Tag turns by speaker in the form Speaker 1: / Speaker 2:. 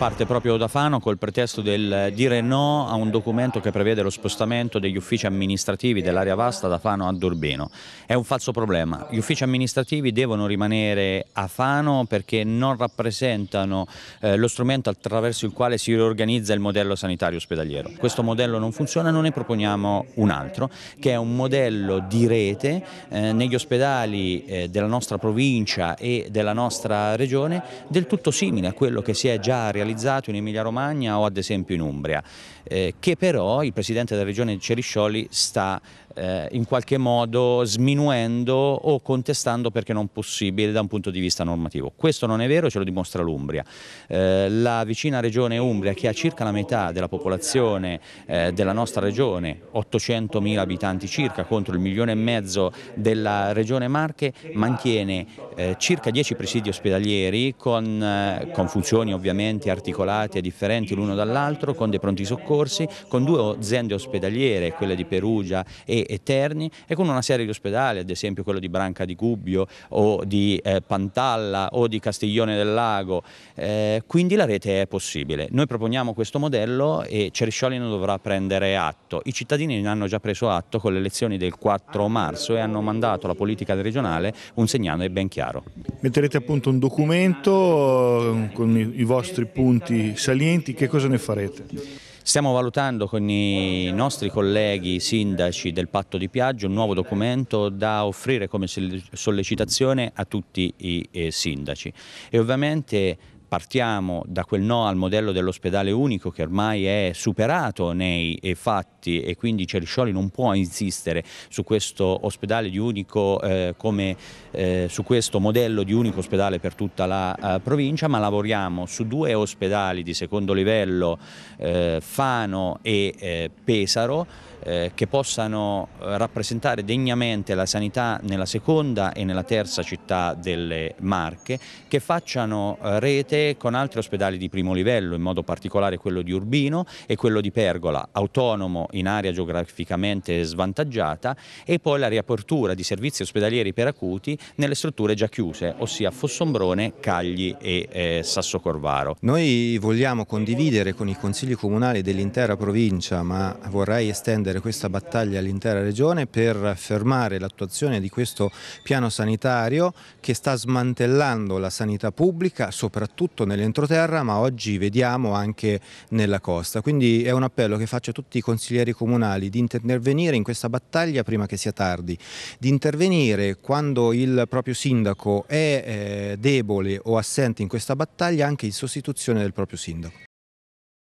Speaker 1: parte proprio da Fano col pretesto del dire no a un documento che prevede lo spostamento degli uffici amministrativi dell'area vasta da Fano a Durbino. È un falso problema, gli uffici amministrativi devono rimanere a Fano perché non rappresentano eh, lo strumento attraverso il quale si riorganizza il modello sanitario ospedaliero. Questo modello non funziona, noi ne proponiamo un altro che è un modello di rete eh, negli ospedali eh, della nostra provincia e della nostra regione del tutto simile a quello che si è già realizzato realizzato in Emilia Romagna o ad esempio in Umbria, eh, che però il Presidente della Regione Ceriscioli sta eh, in qualche modo sminuendo o contestando perché non possibile da un punto di vista normativo. Questo non è vero e ce lo dimostra l'Umbria. Eh, la vicina regione Umbria, che ha circa la metà della popolazione eh, della nostra regione, 800.000 abitanti circa contro il milione e mezzo della regione Marche, mantiene eh, circa 10 presidi ospedalieri con, eh, con funzioni ovviamente artificiali articolati e differenti l'uno dall'altro, con dei pronti soccorsi, con due aziende ospedaliere, quelle di Perugia e Terni, e con una serie di ospedali, ad esempio quello di Branca di Gubbio o di eh, Pantalla o di Castiglione del Lago, eh, quindi la rete è possibile. Noi proponiamo questo modello e Ceriscioli non dovrà prendere atto. I cittadini ne hanno già preso atto con le elezioni del 4 marzo e hanno mandato alla politica regionale un segnale ben chiaro
Speaker 2: metterete a punto un documento eh, con i vostri punti salienti, che cosa ne farete?
Speaker 1: Stiamo valutando con i nostri colleghi sindaci del patto di Piaggio un nuovo documento da offrire come sollecitazione a tutti i eh, sindaci e ovviamente partiamo da quel no al modello dell'ospedale unico che ormai è superato nei eh, fatti e quindi Ceriscioli non può insistere su questo ospedale di unico eh, come eh, su questo modello di unico ospedale per tutta la eh, provincia ma lavoriamo su due ospedali di secondo livello eh, Fano e eh, Pesaro che possano rappresentare degnamente la sanità nella seconda e nella terza città delle Marche che facciano rete con altri ospedali di primo livello, in modo particolare quello di Urbino e quello di Pergola, autonomo in area geograficamente svantaggiata e poi la riapertura di servizi ospedalieri per acuti nelle strutture già chiuse, ossia Fossombrone, Cagli e eh, Corvaro.
Speaker 2: Noi vogliamo condividere con i consigli comunali dell'intera provincia, ma vorrei estendere questa battaglia all'intera regione per fermare l'attuazione di questo piano sanitario che sta smantellando la sanità pubblica, soprattutto soprattutto nell'entroterra, ma oggi vediamo anche nella costa. Quindi è un appello che faccio a tutti i consiglieri comunali di intervenire in questa battaglia prima che sia tardi, di intervenire quando il proprio sindaco è eh, debole o assente in questa battaglia anche in sostituzione del proprio sindaco.